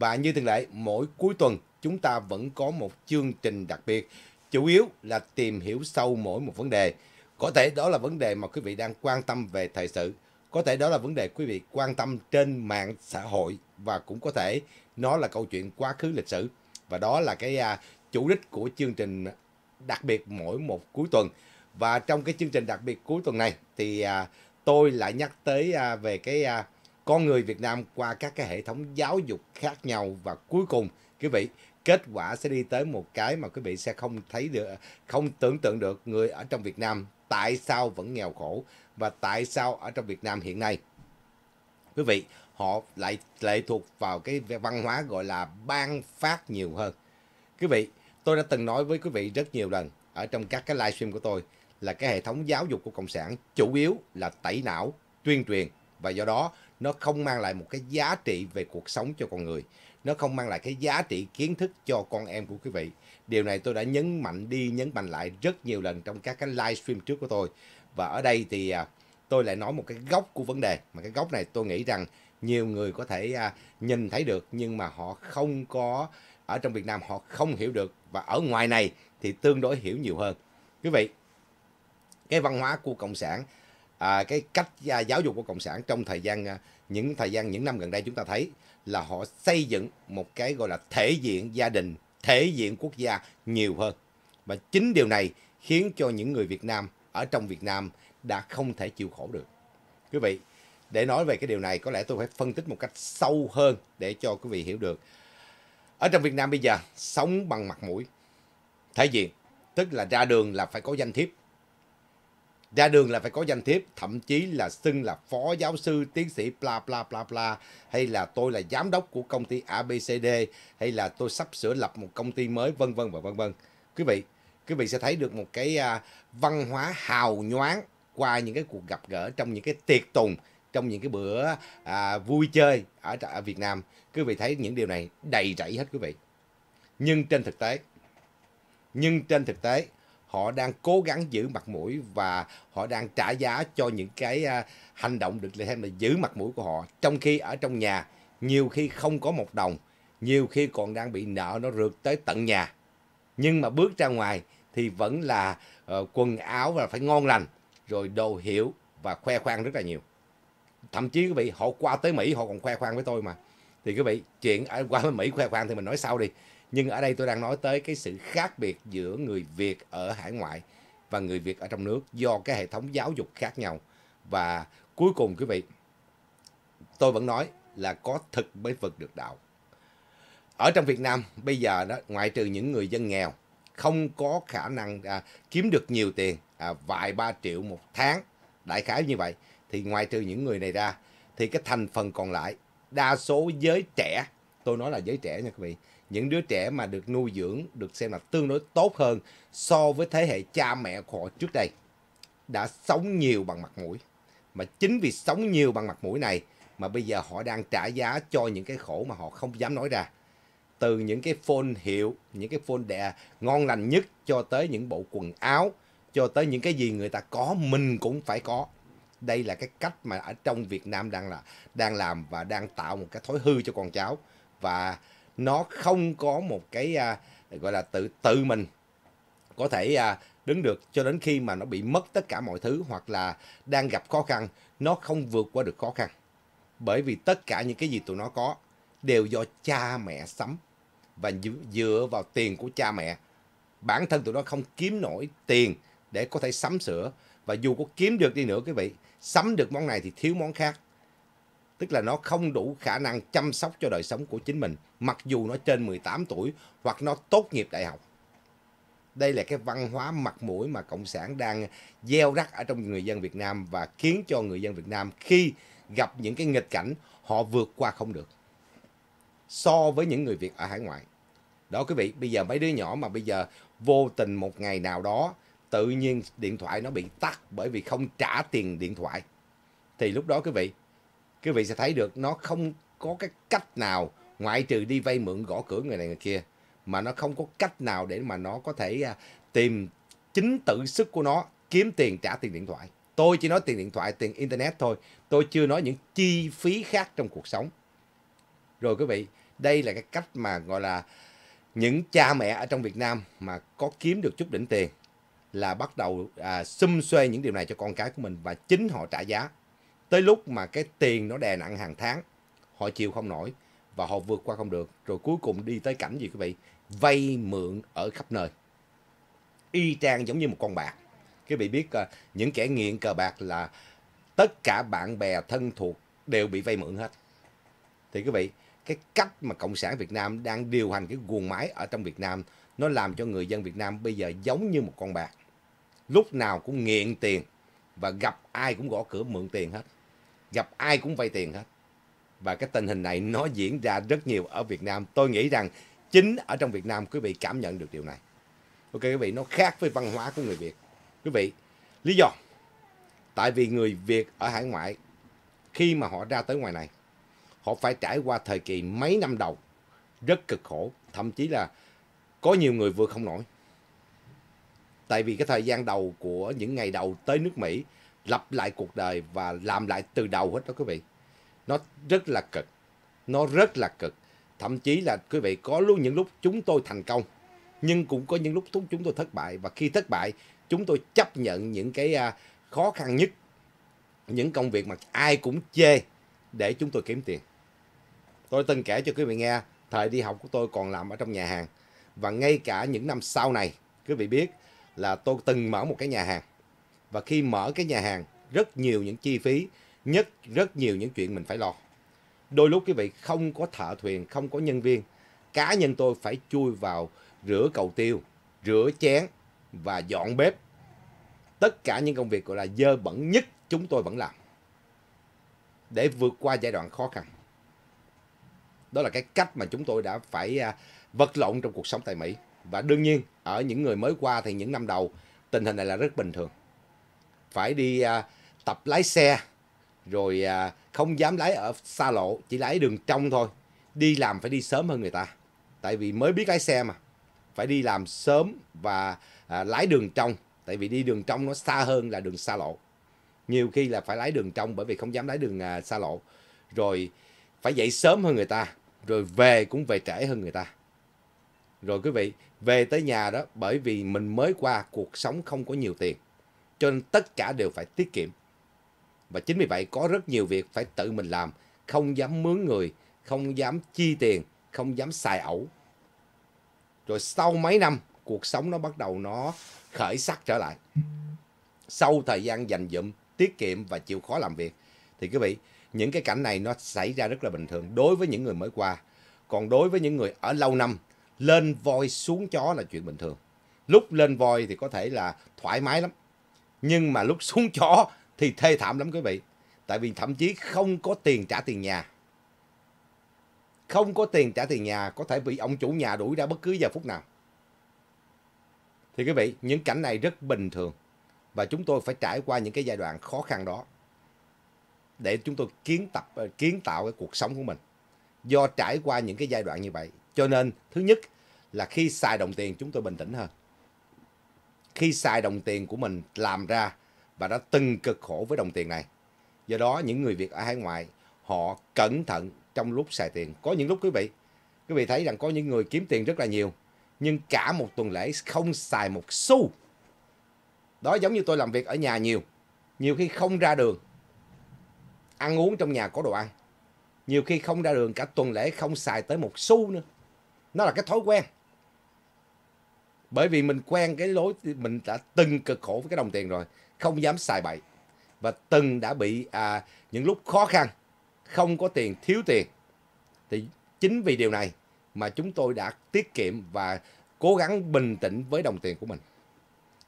Và như thường lệ, mỗi cuối tuần chúng ta vẫn có một chương trình đặc biệt, chủ yếu là tìm hiểu sâu mỗi một vấn đề. Có thể đó là vấn đề mà quý vị đang quan tâm về thời sự, có thể đó là vấn đề quý vị quan tâm trên mạng xã hội và cũng có thể nó là câu chuyện quá khứ lịch sử. Và đó là cái à, chủ đích của chương trình đặc biệt mỗi một cuối tuần. Và trong cái chương trình đặc biệt cuối tuần này thì à, tôi lại nhắc tới à, về cái con người Việt Nam qua các cái hệ thống giáo dục khác nhau và cuối cùng quý vị kết quả sẽ đi tới một cái mà quý vị sẽ không thấy được không tưởng tượng được người ở trong Việt Nam tại sao vẫn nghèo khổ và tại sao ở trong Việt Nam hiện nay quý vị họ lại lệ thuộc vào cái văn hóa gọi là ban phát nhiều hơn quý vị tôi đã từng nói với quý vị rất nhiều lần ở trong các cái livestream của tôi là cái hệ thống giáo dục của cộng sản chủ yếu là tẩy não tuyên truyền và do đó nó không mang lại một cái giá trị về cuộc sống cho con người nó không mang lại cái giá trị kiến thức cho con em của quý vị điều này tôi đã nhấn mạnh đi nhấn mạnh lại rất nhiều lần trong các cái livestream trước của tôi và ở đây thì à, tôi lại nói một cái gốc của vấn đề mà cái gốc này tôi nghĩ rằng nhiều người có thể à, nhìn thấy được nhưng mà họ không có ở trong Việt Nam họ không hiểu được và ở ngoài này thì tương đối hiểu nhiều hơn quý vị cái văn hóa của cộng sản à, cái cách à, giáo dục của cộng sản trong thời gian à, những thời gian những năm gần đây chúng ta thấy là họ xây dựng một cái gọi là thể diện gia đình thể diện quốc gia nhiều hơn và chính điều này khiến cho những người Việt Nam ở trong Việt Nam đã không thể chịu khổ được quý vị để nói về cái điều này có lẽ tôi phải phân tích một cách sâu hơn để cho quý vị hiểu được ở trong Việt Nam bây giờ sống bằng mặt mũi thể diện tức là ra đường là phải có danh thiếp ra đường là phải có danh thiếp thậm chí là xưng là phó giáo sư tiến sĩ bla bla bla bla hay là tôi là giám đốc của công ty abcd hay là tôi sắp sửa lập một công ty mới vân vân và vân vân quý vị quý vị sẽ thấy được một cái à, văn hóa hào nhoáng qua những cái cuộc gặp gỡ trong những cái tiệc tùng trong những cái bữa à, vui chơi ở, ở Việt Nam quý vị thấy những điều này đầy rẫy hết quý vị nhưng trên thực tế nhưng trên thực tế họ đang cố gắng giữ mặt mũi và họ đang trả giá cho những cái à, hành động được xem là giữ mặt mũi của họ trong khi ở trong nhà nhiều khi không có một đồng nhiều khi còn đang bị nợ nó rượt tới tận nhà nhưng mà bước ra ngoài thì vẫn là uh, quần áo và phải ngon lành rồi đồ hiệu và khoe khoang rất là nhiều thậm chí quý vị họ qua tới mỹ họ còn khoe khoang với tôi mà thì quý vị chuyện ở qua mỹ khoe khoang thì mình nói sau đi nhưng ở đây tôi đang nói tới cái sự khác biệt giữa người việt ở hải ngoại và người việt ở trong nước do cái hệ thống giáo dục khác nhau và cuối cùng quý vị tôi vẫn nói là có thực mới vực được đạo ở trong việt nam bây giờ đó ngoại trừ những người dân nghèo không có khả năng à, kiếm được nhiều tiền à, vài ba triệu một tháng đại khái như vậy thì ngoài trừ những người này ra thì cái thành phần còn lại đa số giới trẻ tôi nói là giới trẻ nha quý vị những đứa trẻ mà được nuôi dưỡng được xem là tương đối tốt hơn so với thế hệ cha mẹ của họ trước đây đã sống nhiều bằng mặt mũi mà chính vì sống nhiều bằng mặt mũi này mà bây giờ họ đang trả giá cho những cái khổ mà họ không dám nói ra từ những cái phone hiệu những cái phone đè ngon lành nhất cho tới những bộ quần áo cho tới những cái gì người ta có mình cũng phải có đây là cái cách mà ở trong Việt Nam đang là đang làm và đang tạo một cái thói hư cho con cháu và nó không có một cái à, gọi là tự tự mình có thể à, đứng được cho đến khi mà nó bị mất tất cả mọi thứ hoặc là đang gặp khó khăn nó không vượt qua được khó khăn bởi vì tất cả những cái gì tụi nó có đều do cha mẹ sắm và dựa vào tiền của cha mẹ bản thân tụi nó không kiếm nổi tiền để có thể sắm sửa và dù có kiếm được đi nữa quý vị sắm được món này thì thiếu món khác tức là nó không đủ khả năng chăm sóc cho đời sống của chính mình mặc dù nó trên 18 tuổi hoặc nó tốt nghiệp đại học. Đây là cái văn hóa mặt mũi mà Cộng sản đang gieo rắc ở trong người dân Việt Nam và khiến cho người dân Việt Nam khi gặp những cái nghịch cảnh họ vượt qua không được. So với những người Việt ở hải ngoại. Đó quý vị, bây giờ mấy đứa nhỏ mà bây giờ vô tình một ngày nào đó tự nhiên điện thoại nó bị tắt bởi vì không trả tiền điện thoại. Thì lúc đó quý vị, quý vị sẽ thấy được nó không có cái cách nào ngoại trừ đi vay mượn gõ cửa người này người kia mà nó không có cách nào để mà nó có thể à, tìm chính tự sức của nó kiếm tiền trả tiền điện thoại. Tôi chỉ nói tiền điện thoại, tiền internet thôi. Tôi chưa nói những chi phí khác trong cuộc sống. Rồi quý vị, đây là cái cách mà gọi là những cha mẹ ở trong Việt Nam mà có kiếm được chút đỉnh tiền là bắt đầu à, xum xuê những điều này cho con cái của mình và chính họ trả giá Tới lúc mà cái tiền nó đè nặng hàng tháng, họ chịu không nổi và họ vượt qua không được. Rồi cuối cùng đi tới cảnh gì quý vị? Vay mượn ở khắp nơi. Y chang giống như một con bạc. Quý vị biết ờ, những kẻ nghiện cờ bạc là tất cả bạn bè thân thuộc đều bị vay mượn hết. Thì quý vị, cái cách mà Cộng sản Việt Nam đang điều hành cái guồng máy ở trong Việt Nam nó làm cho người dân Việt Nam bây giờ giống như một con bạc. Lúc nào cũng nghiện tiền và gặp ai cũng gõ cửa mượn tiền hết gặp ai cũng vay tiền hết. Và cái tình hình này nó diễn ra rất nhiều ở Việt Nam. Tôi nghĩ rằng chính ở trong Việt Nam quý vị cảm nhận được điều này. Ok quý vị, nó khác với văn hóa của người Việt. Quý vị, lý do tại vì người Việt ở hải ngoại khi mà họ ra tới ngoài này, họ phải trải qua thời kỳ mấy năm đầu rất cực khổ, thậm chí là có nhiều người vừa không nổi. Tại vì cái thời gian đầu của những ngày đầu tới nước Mỹ lặp lại cuộc đời và làm lại từ đầu hết đó quý vị. Nó rất là cực. Nó rất là cực. Thậm chí là quý vị có luôn những lúc chúng tôi thành công nhưng cũng có những lúc chúng tôi thất bại và khi thất bại chúng tôi chấp nhận những cái à, khó khăn nhất những công việc mà ai cũng chê để chúng tôi kiếm tiền. Tôi từng kể cho quý vị nghe thời đi học của tôi còn làm ở trong nhà hàng và ngay cả những năm sau này quý vị biết là tôi từng mở một cái nhà hàng và khi mở cái nhà hàng rất nhiều những chi phí, nhất rất nhiều những chuyện mình phải lo. Đôi lúc quý vị không có thợ thuyền, không có nhân viên, cá nhân tôi phải chui vào rửa cầu tiêu, rửa chén và dọn bếp. Tất cả những công việc gọi là dơ bẩn nhất chúng tôi vẫn làm để vượt qua giai đoạn khó khăn. Đó là cái cách mà chúng tôi đã phải à, vật lộn trong cuộc sống tại Mỹ. Và đương nhiên, ở những người mới qua thì những năm đầu, tình hình này là rất bình thường phải đi à, tập lái xe rồi à, không dám lái ở xa lộ chỉ lái đường trong thôi đi làm phải đi sớm hơn người ta tại vì mới biết lái xe mà phải đi làm sớm và à, lái đường trong tại vì đi đường trong nó xa hơn là đường xa lộ nhiều khi là phải lái đường trong bởi vì không dám lái đường à, xa lộ rồi phải dậy sớm hơn người ta rồi về cũng về trễ hơn người ta rồi quý vị về tới nhà đó bởi vì mình mới qua cuộc sống không có nhiều tiền cho nên tất cả đều phải tiết kiệm. Và chính vì vậy có rất nhiều việc phải tự mình làm, không dám mướn người, không dám chi tiền, không dám xài ẩu. Rồi sau mấy năm, cuộc sống nó bắt đầu nó khởi sắc trở lại. Sau thời gian dành dụm, tiết kiệm và chịu khó làm việc. Thì quý vị, những cái cảnh này nó xảy ra rất là bình thường đối với những người mới qua. Còn đối với những người ở lâu năm, lên voi xuống chó là chuyện bình thường. Lúc lên voi thì có thể là thoải mái lắm nhưng mà lúc xuống chó thì thê thảm lắm quý vị tại vì thậm chí không có tiền trả tiền nhà không có tiền trả tiền nhà có thể bị ông chủ nhà đuổi ra bất cứ giờ phút nào thì quý vị những cảnh này rất bình thường và chúng tôi phải trải qua những cái giai đoạn khó khăn đó để chúng tôi kiến tập ờ, kiến tạo cái cuộc sống của mình do trải qua những cái giai đoạn như vậy cho nên thứ nhất là khi xài đồng tiền chúng tôi bình tĩnh hơn khi xài đồng tiền của mình làm ra và đã từng cực khổ với đồng tiền này. Do đó những người Việt ở hải ngoại họ cẩn thận trong lúc xài tiền. Có những lúc quý vị, quý vị thấy rằng có những người kiếm tiền rất là nhiều nhưng cả một tuần lễ không xài một xu. Đó giống như tôi làm việc ở nhà nhiều, nhiều khi không ra đường. Ăn uống trong nhà có đồ ăn. Nhiều khi không ra đường cả tuần lễ không xài tới một xu nữa. Nó là cái thói quen bởi vì mình quen cái lối mình đã từng cực khổ với cái đồng tiền rồi không dám xài bậy và từng đã bị à, những lúc khó khăn không có tiền thiếu tiền thì chính vì điều này mà chúng tôi đã tiết kiệm và cố gắng bình tĩnh với đồng tiền của mình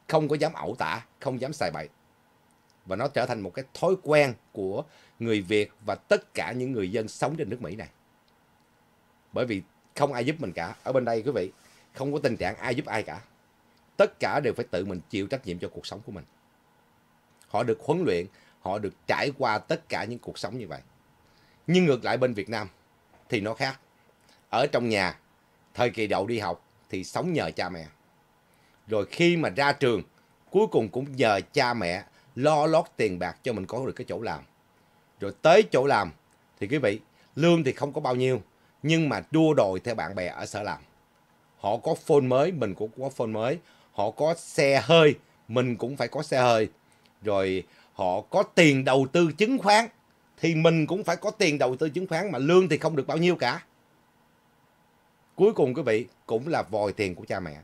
không có dám ẩu tả không dám xài bậy và nó trở thành một cái thói quen của người Việt và tất cả những người dân sống trên nước Mỹ này bởi vì không ai giúp mình cả ở bên đây quý vị không có tình trạng ai giúp ai cả tất cả đều phải tự mình chịu trách nhiệm cho cuộc sống của mình họ được huấn luyện họ được trải qua tất cả những cuộc sống như vậy nhưng ngược lại bên việt nam thì nó khác ở trong nhà thời kỳ đậu đi học thì sống nhờ cha mẹ rồi khi mà ra trường cuối cùng cũng nhờ cha mẹ lo lót tiền bạc cho mình có được cái chỗ làm rồi tới chỗ làm thì quý vị lương thì không có bao nhiêu nhưng mà đua đòi theo bạn bè ở sở làm họ có phone mới mình cũng có phone mới họ có xe hơi mình cũng phải có xe hơi rồi họ có tiền đầu tư chứng khoán thì mình cũng phải có tiền đầu tư chứng khoán mà lương thì không được bao nhiêu cả cuối cùng quý vị cũng là vòi tiền của cha mẹ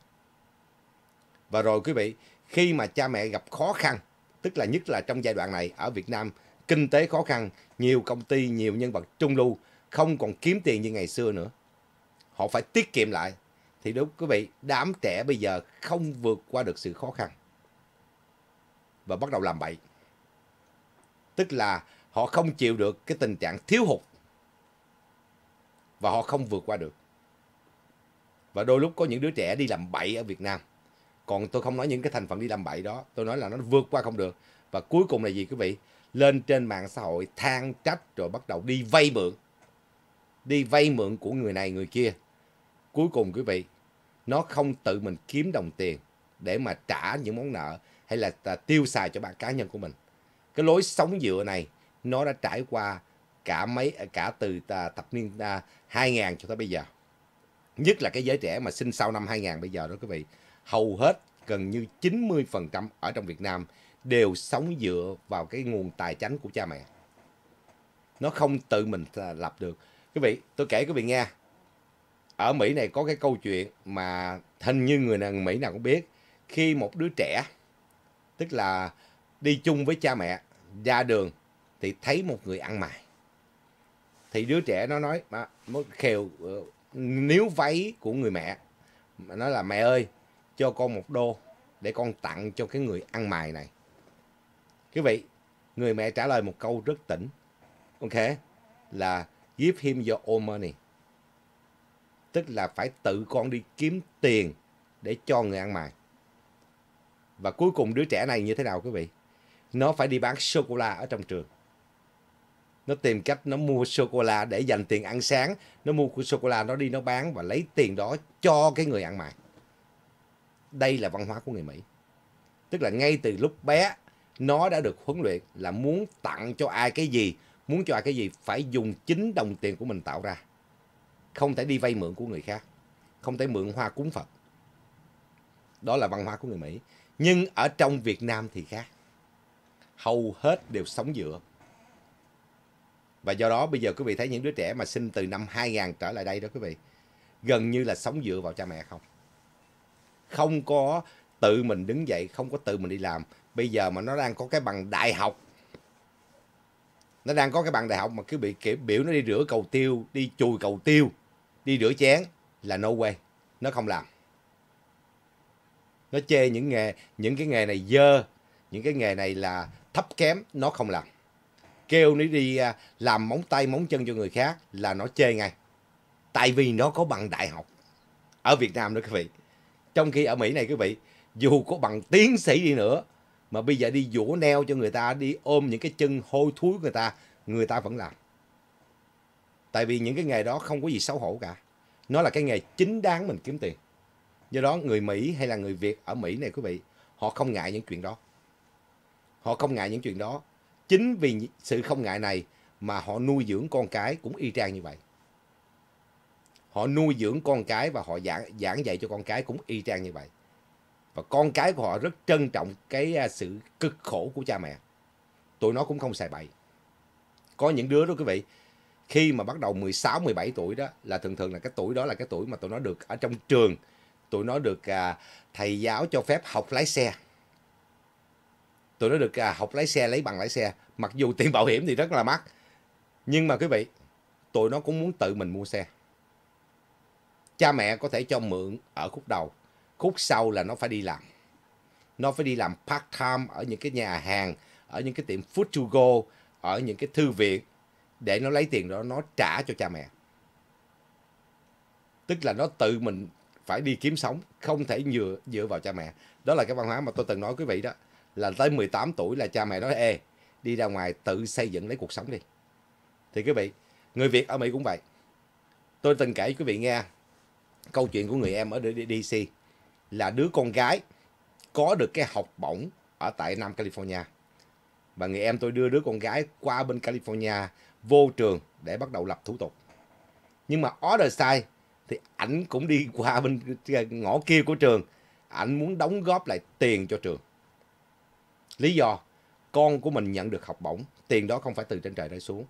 và rồi quý vị khi mà cha mẹ gặp khó khăn tức là nhất là trong giai đoạn này ở Việt Nam kinh tế khó khăn nhiều công ty nhiều nhân vật trung lưu không còn kiếm tiền như ngày xưa nữa họ phải tiết kiệm lại thì đúng quý vị, đám trẻ bây giờ không vượt qua được sự khó khăn. Và bắt đầu làm bậy. Tức là họ không chịu được cái tình trạng thiếu hụt. Và họ không vượt qua được. Và đôi lúc có những đứa trẻ đi làm bậy ở Việt Nam. Còn tôi không nói những cái thành phần đi làm bậy đó. Tôi nói là nó vượt qua không được. Và cuối cùng là gì quý vị? Lên trên mạng xã hội than trách rồi bắt đầu đi vay mượn. Đi vay mượn của người này người kia. Cuối cùng quý vị, nó không tự mình kiếm đồng tiền để mà trả những món nợ hay là tiêu xài cho bạn cá nhân của mình. Cái lối sống dựa này nó đã trải qua cả mấy cả từ thập niên 2000 à, cho tới bây giờ. Nhất là cái giới trẻ mà sinh sau năm 2000 bây giờ đó quý vị, hầu hết gần như 90% ở trong Việt Nam đều sống dựa vào cái nguồn tài chính của cha mẹ. Nó không tự mình à, lập được. Quý vị, tôi kể quý vị nghe, ở Mỹ này có cái câu chuyện mà hình như người nào Mỹ nào cũng biết khi một đứa trẻ tức là đi chung với cha mẹ ra đường thì thấy một người ăn mày thì đứa trẻ nó nói mà nó khều ờ, níu váy của người mẹ nó là mẹ ơi cho con một đô để con tặng cho cái người ăn mày này quý vị người mẹ trả lời một câu rất tỉnh ok là give him your own money tức là phải tự con đi kiếm tiền để cho người ăn mày. Và cuối cùng đứa trẻ này như thế nào quý vị? Nó phải đi bán sô-cô-la ở trong trường. Nó tìm cách nó mua sô-cô-la để dành tiền ăn sáng. Nó mua sô-cô-la nó đi nó bán và lấy tiền đó cho cái người ăn mày. Đây là văn hóa của người Mỹ. Tức là ngay từ lúc bé nó đã được huấn luyện là muốn tặng cho ai cái gì, muốn cho ai cái gì phải dùng chính đồng tiền của mình tạo ra không thể đi vay mượn của người khác không thể mượn hoa cúng phật đó là văn hóa của người mỹ nhưng ở trong việt nam thì khác hầu hết đều sống dựa và do đó bây giờ quý vị thấy những đứa trẻ mà sinh từ năm 2000 trở lại đây đó quý vị gần như là sống dựa vào cha mẹ không không có tự mình đứng dậy không có tự mình đi làm bây giờ mà nó đang có cái bằng đại học nó đang có cái bằng đại học mà cứ bị kiểu biểu nó đi rửa cầu tiêu đi chùi cầu tiêu đi rửa chén là no way nó không làm nó chê những nghề những cái nghề này dơ những cái nghề này là thấp kém nó không làm kêu nó đi à, làm móng tay móng chân cho người khác là nó chê ngay tại vì nó có bằng đại học ở việt nam đó quý vị trong khi ở mỹ này quý vị dù có bằng tiến sĩ đi nữa mà bây giờ đi vỗ neo cho người ta đi ôm những cái chân hôi thối người ta người ta vẫn làm tại vì những cái nghề đó không có gì xấu hổ cả nó là cái nghề chính đáng mình kiếm tiền do đó người mỹ hay là người việt ở mỹ này quý vị họ không ngại những chuyện đó họ không ngại những chuyện đó chính vì sự không ngại này mà họ nuôi dưỡng con cái cũng y chang như vậy họ nuôi dưỡng con cái và họ giảng, giảng dạy cho con cái cũng y chang như vậy và con cái của họ rất trân trọng cái à, sự cực khổ của cha mẹ tụi nó cũng không xài bậy có những đứa đó quý vị khi mà bắt đầu 16 17 tuổi đó là thường thường là cái tuổi đó là cái tuổi mà tụi nó được ở trong trường tụi nó được à, thầy giáo cho phép học lái xe tụi nó được à, học lái xe lấy bằng lái xe mặc dù tiền bảo hiểm thì rất là mắc nhưng mà quý vị tụi nó cũng muốn tự mình mua xe cha mẹ có thể cho mượn ở khúc đầu khúc sau là nó phải đi làm nó phải đi làm part time ở những cái nhà hàng ở những cái tiệm food to go ở những cái thư viện để nó lấy tiền đó nó trả cho cha mẹ tức là nó tự mình phải đi kiếm sống không thể dựa dựa vào cha mẹ đó là cái văn hóa mà tôi từng nói quý vị đó là tới 18 tuổi là cha mẹ nói ê đi ra ngoài tự xây dựng lấy cuộc sống đi thì quý vị người Việt ở Mỹ cũng vậy tôi từng kể quý vị nghe câu chuyện của người em ở DC là đứa con gái có được cái học bổng ở tại Nam California. Và người em tôi đưa đứa con gái qua bên California vô trường để bắt đầu lập thủ tục. Nhưng mà order sai thì ảnh cũng đi qua bên ngõ kia của trường. Ảnh muốn đóng góp lại tiền cho trường. Lý do con của mình nhận được học bổng, tiền đó không phải từ trên trời rơi xuống.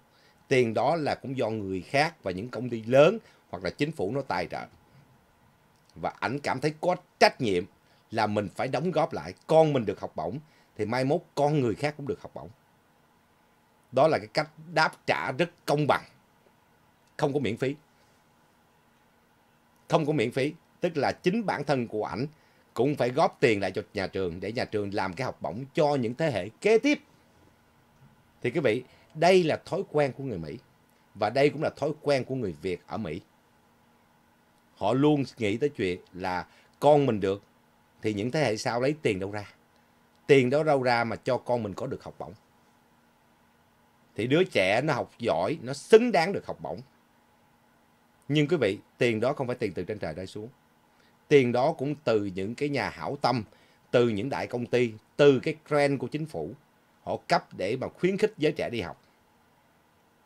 Tiền đó là cũng do người khác và những công ty lớn hoặc là chính phủ nó tài trợ và ảnh cảm thấy có trách nhiệm là mình phải đóng góp lại con mình được học bổng thì mai mốt con người khác cũng được học bổng đó là cái cách đáp trả rất công bằng không có miễn phí không có miễn phí tức là chính bản thân của ảnh cũng phải góp tiền lại cho nhà trường để nhà trường làm cái học bổng cho những thế hệ kế tiếp thì quý vị đây là thói quen của người mỹ và đây cũng là thói quen của người việt ở mỹ họ luôn nghĩ tới chuyện là con mình được thì những thế hệ sau lấy tiền đâu ra tiền đó đâu ra mà cho con mình có được học bổng thì đứa trẻ nó học giỏi nó xứng đáng được học bổng nhưng quý vị tiền đó không phải tiền từ trên trời rơi xuống tiền đó cũng từ những cái nhà hảo tâm từ những đại công ty từ cái grant của chính phủ họ cấp để mà khuyến khích giới trẻ đi học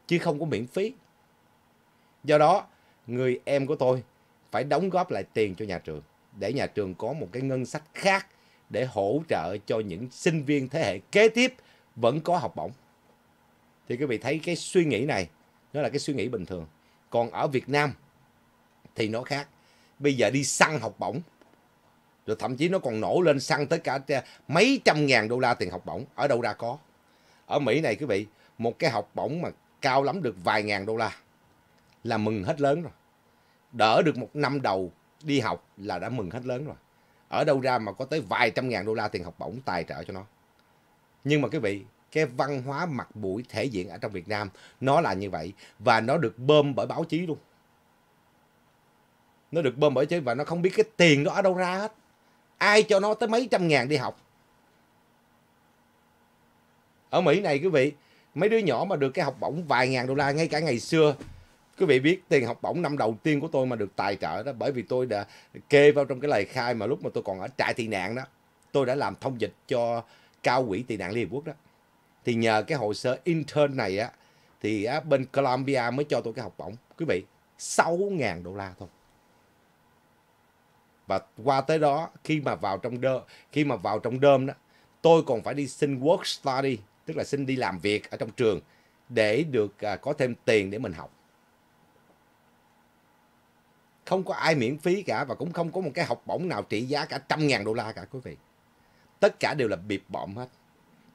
chứ không có miễn phí do đó người em của tôi phải đóng góp lại tiền cho nhà trường để nhà trường có một cái ngân sách khác để hỗ trợ cho những sinh viên thế hệ kế tiếp vẫn có học bổng. Thì quý vị thấy cái suy nghĩ này nó là cái suy nghĩ bình thường. Còn ở Việt Nam thì nó khác. Bây giờ đi săn học bổng. Rồi thậm chí nó còn nổ lên săn tới cả mấy trăm ngàn đô la tiền học bổng. Ở đâu ra có. Ở Mỹ này quý vị, một cái học bổng mà cao lắm được vài ngàn đô la là mừng hết lớn rồi đỡ được một năm đầu đi học là đã mừng hết lớn rồi ở đâu ra mà có tới vài trăm ngàn đô la tiền học bổng tài trợ cho nó nhưng mà quý vị cái văn hóa mặt mũi thể diện ở trong Việt Nam nó là như vậy và nó được bơm bởi báo chí luôn nó được bơm bởi chế và nó không biết cái tiền đó ở đâu ra hết ai cho nó tới mấy trăm ngàn đi học ở Mỹ này quý vị mấy đứa nhỏ mà được cái học bổng vài ngàn đô la ngay cả ngày xưa quý vị biết tiền học bổng năm đầu tiên của tôi mà được tài trợ đó bởi vì tôi đã kê vào trong cái lời khai mà lúc mà tôi còn ở trại tị nạn đó tôi đã làm thông dịch cho cao quỹ tị nạn Liên Hợp Quốc đó thì nhờ cái hồ sơ intern này á thì á, bên Colombia mới cho tôi cái học bổng quý vị 6.000 đô la thôi và qua tới đó khi mà vào trong đơ khi mà vào trong đơm đó tôi còn phải đi xin work study tức là xin đi làm việc ở trong trường để được à, có thêm tiền để mình học không có ai miễn phí cả và cũng không có một cái học bổng nào trị giá cả trăm ngàn đô la cả quý vị tất cả đều là bịp bọm hết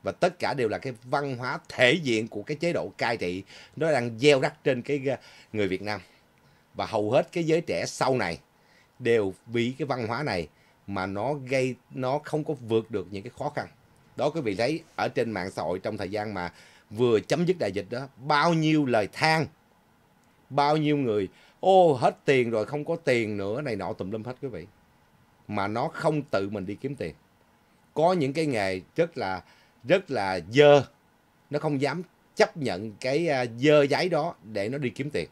và tất cả đều là cái văn hóa thể diện của cái chế độ cai trị nó đang gieo rắc trên cái ờ, người Việt Nam và hầu hết cái giới trẻ sau này đều vì cái văn hóa này mà nó gây nó không có vượt được những cái khó khăn đó quý vị thấy ở trên mạng xã hội trong thời gian mà vừa chấm dứt đại dịch đó bao nhiêu lời than bao nhiêu người ô hết tiền rồi không có tiền nữa này nọ tùm lum hết quý vị mà nó không tự mình đi kiếm tiền có những cái nghề rất là rất là dơ nó không dám chấp nhận cái à, dơ giấy đó để nó đi kiếm tiền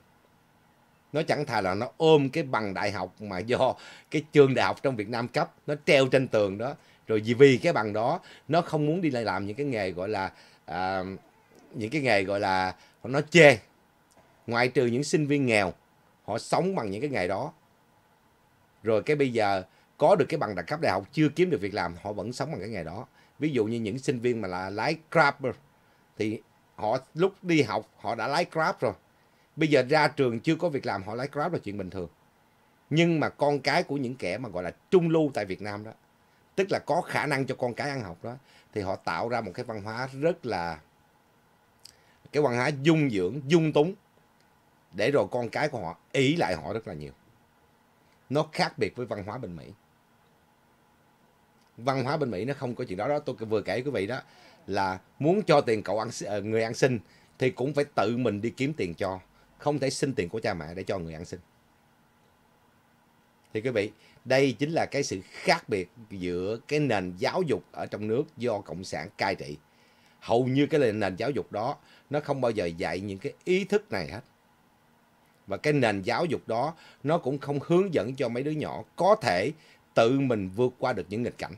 nó chẳng thà là nó ôm cái bằng đại học mà do cái trường đại học trong Việt Nam cấp nó treo trên tường đó rồi vì vì cái bằng đó nó không muốn đi lại làm những cái nghề gọi là à, những cái nghề gọi là nó chê ngoại trừ những sinh viên nghèo họ sống bằng những cái nghề đó rồi cái bây giờ có được cái bằng đẳng cấp đại học chưa kiếm được việc làm họ vẫn sống bằng cái nghề đó ví dụ như những sinh viên mà là lái grab thì họ lúc đi học họ đã lái grab rồi bây giờ ra trường chưa có việc làm họ lái grab là chuyện bình thường nhưng mà con cái của những kẻ mà gọi là trung lưu tại Việt Nam đó tức là có khả năng cho con cái ăn học đó thì họ tạo ra một cái văn hóa rất là cái văn hóa dung dưỡng dung túng để rồi con cái của họ ý lại họ rất là nhiều nó khác biệt với văn hóa bên mỹ văn hóa bên mỹ nó không có chuyện đó đó tôi vừa kể quý vị đó là muốn cho tiền cậu ăn ờ, người ăn xin thì cũng phải tự mình đi kiếm tiền cho không thể xin tiền của cha mẹ để cho người ăn xin thì quý vị đây chính là cái sự khác biệt giữa cái nền giáo dục ở trong nước do cộng sản cai trị hầu như cái nền giáo dục đó nó không bao giờ dạy những cái ý thức này hết và cái nền giáo dục đó nó cũng không hướng dẫn cho mấy đứa nhỏ có thể tự mình vượt qua được những nghịch cảnh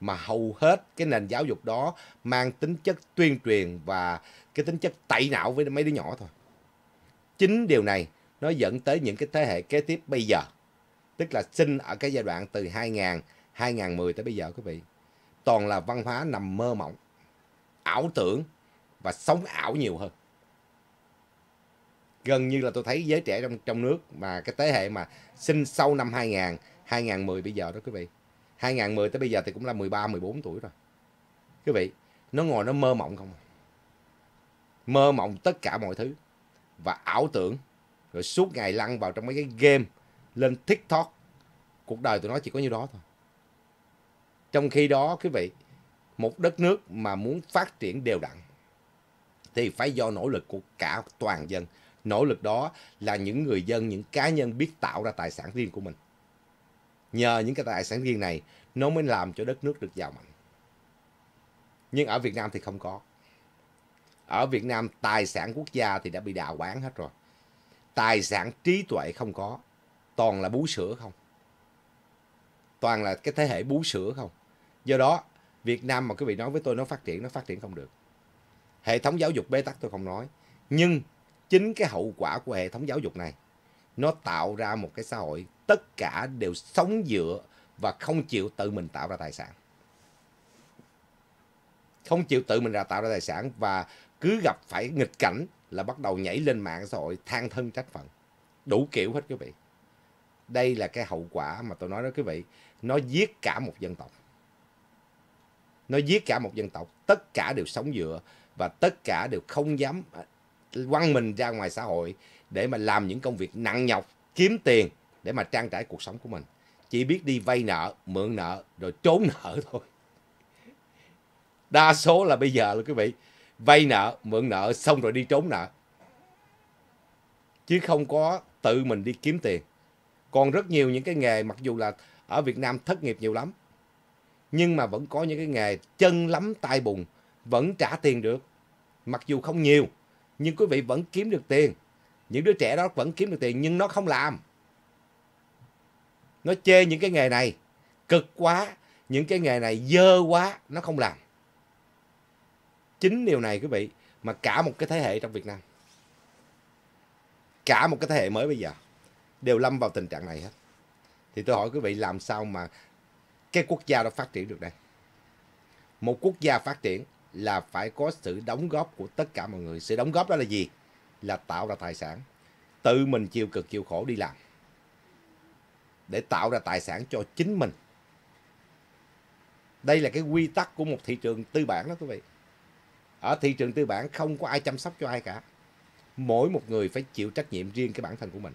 mà hầu hết cái nền giáo dục đó mang tính chất tuyên truyền và cái tính chất tẩy não với mấy đứa nhỏ thôi chính điều này nó dẫn tới những cái thế hệ kế tiếp bây giờ tức là sinh ở cái giai đoạn từ 2000 2010 tới bây giờ quý vị toàn là văn hóa nằm mơ mộng ảo tưởng và sống ảo nhiều hơn gần như là tôi thấy giới trẻ trong trong nước mà cái thế hệ mà sinh sau năm 2000 2010 bây giờ đó quý vị 2010 tới bây giờ thì cũng là 13 14 tuổi rồi quý vị nó ngồi nó mơ mộng không à? mơ mộng tất cả mọi thứ và ảo tưởng rồi suốt ngày lăn vào trong mấy cái game lên tiktok cuộc đời tụi nó chỉ có nhiêu đó thôi trong khi đó quý vị một đất nước mà muốn phát triển đều đặn thì phải do nỗ lực của cả toàn dân nỗ lực đó là những người dân những cá nhân biết tạo ra tài sản riêng của mình nhờ những cái tài sản riêng này nó mới làm cho đất nước được giàu mạnh nhưng ở việt nam thì không có ở việt nam tài sản quốc gia thì đã bị đào bán hết rồi tài sản trí tuệ không có toàn là bú sữa không toàn là cái thế hệ bú sữa không do đó việt nam mà quý vị nói với tôi nó phát triển nó phát triển không được hệ thống giáo dục bế tắc tôi không nói nhưng chính cái hậu quả của hệ thống giáo dục này nó tạo ra một cái xã hội tất cả đều sống dựa và không chịu tự mình tạo ra tài sản không chịu tự mình ra tạo ra tài sản và cứ gặp phải nghịch cảnh là bắt đầu nhảy lên mạng xã hội than thân trách phận đủ kiểu hết quý vị đây là cái hậu quả mà tôi nói đó quý vị nó giết cả một dân tộc nó giết cả một dân tộc tất cả đều sống dựa và tất cả đều không dám quăng mình ra ngoài xã hội để mà làm những công việc nặng nhọc kiếm tiền để mà trang trải cuộc sống của mình chỉ biết đi vay nợ mượn nợ rồi trốn nợ thôi đa số là bây giờ là quý vị vay nợ mượn nợ xong rồi đi trốn nợ chứ không có tự mình đi kiếm tiền còn rất nhiều những cái nghề mặc dù là ở Việt Nam thất nghiệp nhiều lắm nhưng mà vẫn có những cái nghề chân lắm tay bùn vẫn trả tiền được mặc dù không nhiều nhưng quý vị vẫn kiếm được tiền. Những đứa trẻ đó vẫn kiếm được tiền nhưng nó không làm. Nó chê những cái nghề này cực quá, những cái nghề này dơ quá, nó không làm. Chính điều này quý vị mà cả một cái thế hệ trong Việt Nam cả một cái thế hệ mới bây giờ đều lâm vào tình trạng này hết. Thì tôi hỏi quý vị làm sao mà cái quốc gia đó phát triển được đây? Một quốc gia phát triển là phải có sự đóng góp của tất cả mọi người. Sự đóng góp đó là gì? Là tạo ra tài sản. Tự mình chịu cực chịu khổ đi làm. Để tạo ra tài sản cho chính mình. Đây là cái quy tắc của một thị trường tư bản đó quý vị. Ở thị trường tư bản không có ai chăm sóc cho ai cả. Mỗi một người phải chịu trách nhiệm riêng cái bản thân của mình.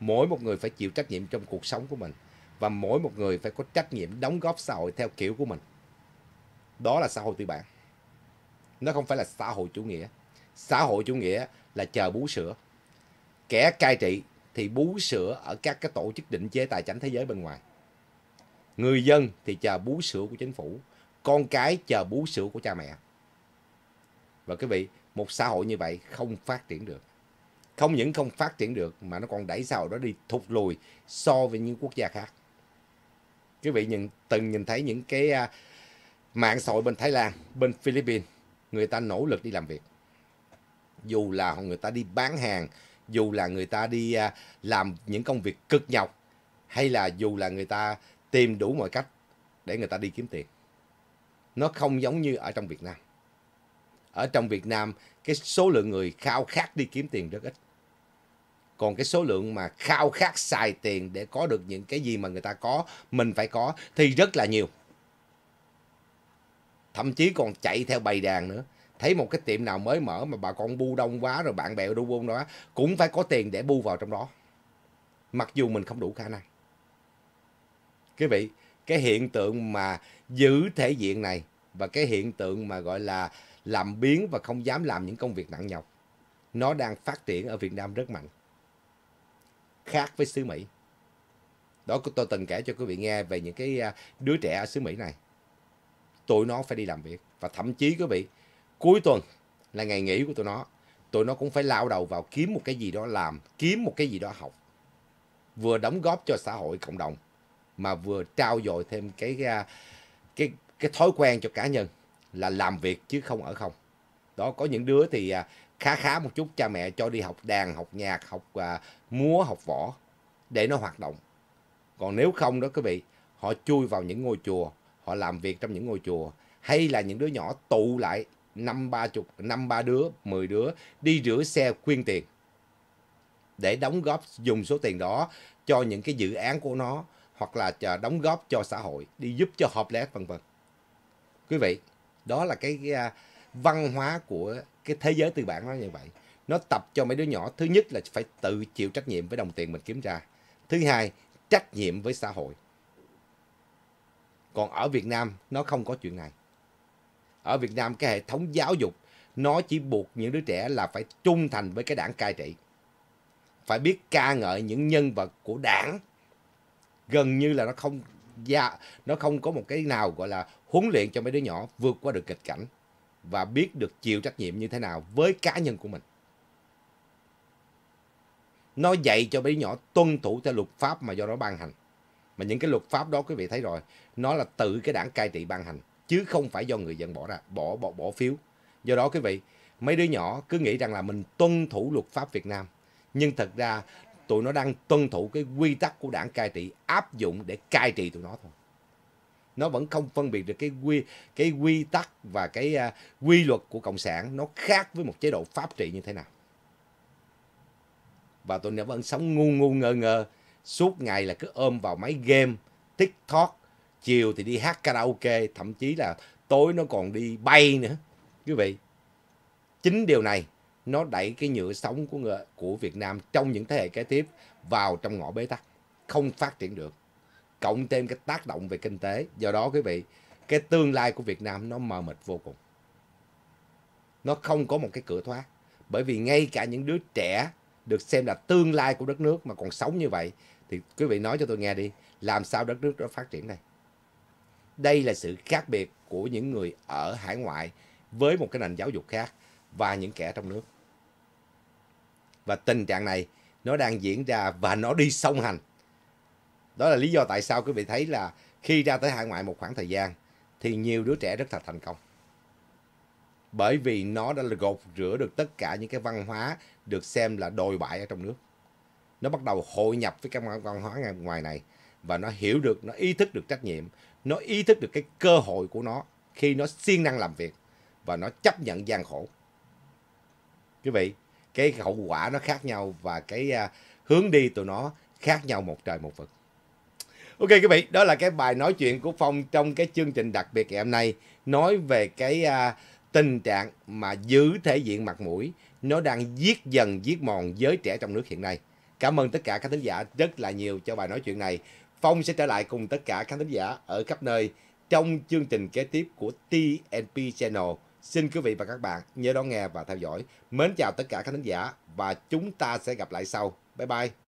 Mỗi một người phải chịu trách nhiệm trong cuộc sống của mình. Và mỗi một người phải có trách nhiệm đóng góp xã hội theo kiểu của mình. Đó là xã hội tư bản nó không phải là xã hội chủ nghĩa xã hội chủ nghĩa là chờ bú sữa kẻ cai trị thì bú sữa ở các cái tổ chức định chế tài chính thế giới bên ngoài người dân thì chờ bú sữa của chính phủ con cái chờ bú sữa của cha mẹ và quý vị một xã hội như vậy không phát triển được không những không phát triển được mà nó còn đẩy xã hội đó đi thụt lùi so với những quốc gia khác quý vị nhìn từng nhìn thấy những cái à, mạng xã hội bên Thái Lan bên Philippines người ta nỗ lực đi làm việc dù là người ta đi bán hàng dù là người ta đi à, làm những công việc cực nhọc hay là dù là người ta tìm đủ mọi cách để người ta đi kiếm tiền nó không giống như ở trong việt nam ở trong việt nam cái số lượng người khao khát đi kiếm tiền rất ít còn cái số lượng mà khao khát xài tiền để có được những cái gì mà người ta có mình phải có thì rất là nhiều thậm chí còn chạy theo bầy đàn nữa thấy một cái tiệm nào mới mở mà bà con bu đông quá rồi bạn bè đu buôn đó cũng phải có tiền để bu vào trong đó mặc dù mình không đủ khả năng quý vị cái hiện tượng mà giữ thể diện này và cái hiện tượng mà gọi là làm biến và không dám làm những công việc nặng nhọc nó đang phát triển ở Việt Nam rất mạnh khác với xứ Mỹ đó tôi từng kể cho quý vị nghe về những cái à, đứa trẻ ở xứ Mỹ này tụi nó phải đi làm việc và thậm chí quý vị cuối tuần là ngày nghỉ của tụi nó tụi nó cũng phải lao đầu vào kiếm một cái gì đó làm kiếm một cái gì đó học vừa đóng góp cho xã hội cộng đồng mà vừa trao dồi thêm cái à, cái cái thói quen cho cá nhân là làm việc chứ không ở không đó có những đứa thì à, khá khá một chút cha mẹ cho đi học đàn học nhạc học à, múa học võ để nó hoạt động còn nếu không đó quý vị họ chui vào những ngôi chùa họ làm việc trong những ngôi chùa hay là những đứa nhỏ tụ lại năm ba chục năm ba đứa mười đứa đi rửa xe quyên tiền để đóng góp dùng số tiền đó cho những cái dự án của nó hoặc là đóng góp cho xã hội đi giúp cho họp lét vân vân quý vị đó là cái, cái à, văn hóa của cái thế giới tư bản nó như vậy nó tập cho mấy đứa nhỏ thứ nhất là phải tự chịu trách nhiệm với đồng tiền mình kiếm ra thứ hai trách nhiệm với xã hội còn ở Việt Nam nó không có chuyện này. Ở Việt Nam cái hệ thống giáo dục nó chỉ buộc những đứa trẻ là phải trung thành với cái đảng cai trị. Phải biết ca ngợi những nhân vật của đảng. Gần như là nó không dạ, nó không có một cái nào gọi là huấn luyện cho mấy đứa nhỏ vượt qua được kịch cảnh và biết được chịu trách nhiệm như thế nào với cá nhân của mình. Nó dạy cho mấy đứa nhỏ tuân thủ theo luật pháp mà do nó ban hành. Mà những cái luật pháp đó quý vị thấy rồi, nó là tự cái đảng cai trị ban hành, chứ không phải do người dân bỏ ra, bỏ bỏ bỏ phiếu. Do đó quý vị, mấy đứa nhỏ cứ nghĩ rằng là mình tuân thủ luật pháp Việt Nam, nhưng thật ra tụi nó đang tuân thủ cái quy tắc của đảng cai trị áp dụng để cai trị tụi nó thôi. Nó vẫn không phân biệt được cái quy cái quy tắc và cái uh, quy luật của cộng sản nó khác với một chế độ pháp trị như thế nào. Và tụi nó vẫn sống ngu ngu ngơ ngơ suốt ngày là cứ ôm vào máy game tiktok chiều thì đi hát karaoke thậm chí là tối nó còn đi bay nữa quý vị chính điều này nó đẩy cái nhựa sống của người, của Việt Nam trong những thế hệ kế tiếp vào trong ngõ bế tắc không phát triển được cộng thêm cái tác động về kinh tế do đó quý vị cái tương lai của Việt Nam nó mờ mịt vô cùng nó không có một cái cửa thoát bởi vì ngay cả những đứa trẻ được xem là tương lai của đất nước mà còn sống như vậy thì quý vị nói cho tôi nghe đi làm sao đất nước nó phát triển đây đây là sự khác biệt của những người ở hải ngoại với một cái nền giáo dục khác và những kẻ trong nước và tình trạng này nó đang diễn ra và nó đi song hành đó là lý do tại sao quý vị thấy là khi ra tới hải ngoại một khoảng thời gian thì nhiều đứa trẻ rất là thành công bởi vì nó đã gột rửa được tất cả những cái văn hóa được xem là đồi bại ở trong nước nó bắt đầu hội nhập với các văn hóa ngoài này và nó hiểu được nó ý thức được trách nhiệm nó ý thức được cái cơ hội của nó khi nó siêng năng làm việc và nó chấp nhận gian khổ quý vị cái hậu quả nó khác nhau và cái à, hướng đi tụi nó khác nhau một trời một vực ok quý vị đó là cái bài nói chuyện của phong trong cái chương trình đặc biệt ngày hôm nay nói về cái à, tình trạng mà giữ thể diện mặt mũi nó đang giết dần giết mòn giới trẻ trong nước hiện nay Cảm ơn tất cả các thính giả rất là nhiều cho bài nói chuyện này. Phong sẽ trở lại cùng tất cả các thính giả ở khắp nơi trong chương trình kế tiếp của TNP Channel. Xin quý vị và các bạn nhớ đón nghe và theo dõi. Mến chào tất cả các thính giả và chúng ta sẽ gặp lại sau. Bye bye.